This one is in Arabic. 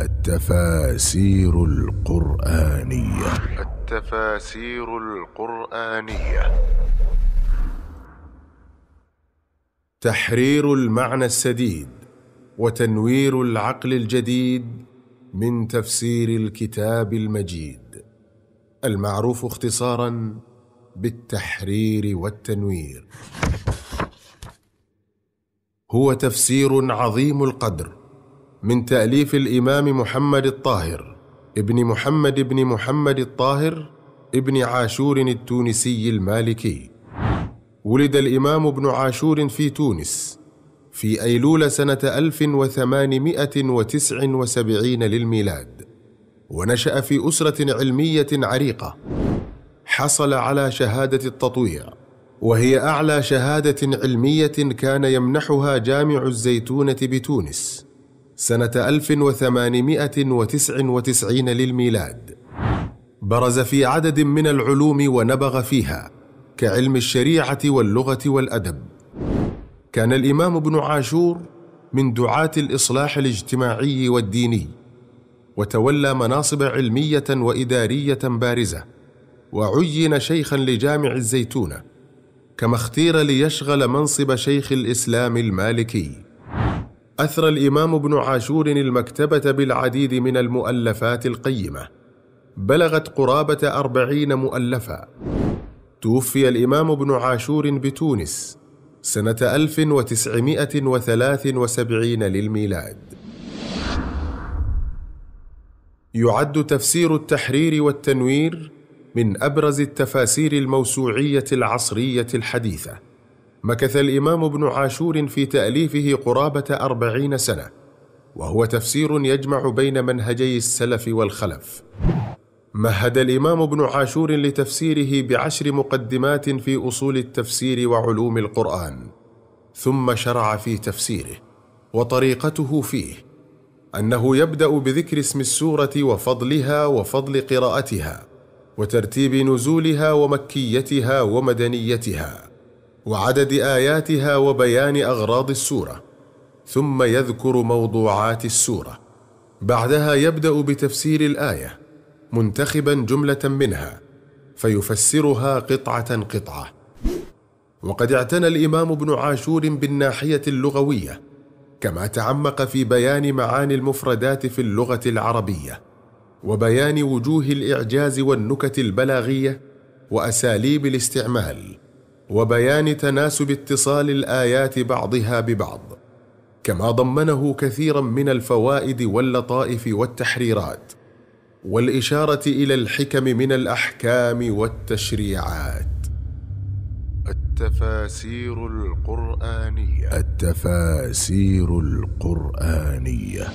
التفاسير القرآنية التفاسير القرآنية تحرير المعنى السديد وتنوير العقل الجديد من تفسير الكتاب المجيد المعروف اختصارا بالتحرير والتنوير هو تفسير عظيم القدر من تأليف الإمام محمد الطاهر ابن محمد بن محمد الطاهر ابن عاشور التونسي المالكي ولد الإمام ابن عاشور في تونس في أيلول سنة 1879 للميلاد ونشأ في أسرة علمية عريقة حصل على شهادة التطويع وهي أعلى شهادة علمية كان يمنحها جامع الزيتونة بتونس سنة 1899 للميلاد برز في عدد من العلوم ونبغ فيها كعلم الشريعة واللغة والأدب كان الإمام ابن عاشور من دعاة الإصلاح الاجتماعي والديني وتولى مناصب علمية وإدارية بارزة وعين شيخا لجامع الزيتونة كما اختير ليشغل منصب شيخ الإسلام المالكي أثرى الإمام ابن عاشور المكتبة بالعديد من المؤلفات القيمة بلغت قرابة أربعين مؤلفة توفي الإمام ابن عاشور بتونس سنة الف وتسعمائه وثلاث وسبعين للميلاد يعد تفسير التحرير والتنوير من أبرز التفاسير الموسوعية العصرية الحديثة مكث الإمام ابن عاشور في تأليفه قرابة أربعين سنة وهو تفسير يجمع بين منهجي السلف والخلف مهد الإمام ابن عاشور لتفسيره بعشر مقدمات في أصول التفسير وعلوم القرآن ثم شرع في تفسيره وطريقته فيه أنه يبدأ بذكر اسم السورة وفضلها وفضل قراءتها وترتيب نزولها ومكيتها ومدنيتها وعدد اياتها وبيان اغراض السوره ثم يذكر موضوعات السوره بعدها يبدا بتفسير الايه منتخبا جمله منها فيفسرها قطعه قطعه وقد اعتنى الامام ابن عاشور بالناحيه اللغويه كما تعمق في بيان معاني المفردات في اللغه العربيه وبيان وجوه الاعجاز والنكت البلاغيه واساليب الاستعمال وبيان تناسب اتصال الايات بعضها ببعض كما ضمنه كثيرا من الفوائد واللطائف والتحريرات والاشاره الى الحكم من الاحكام والتشريعات التفاسير القرانيه التفاسير القرانيه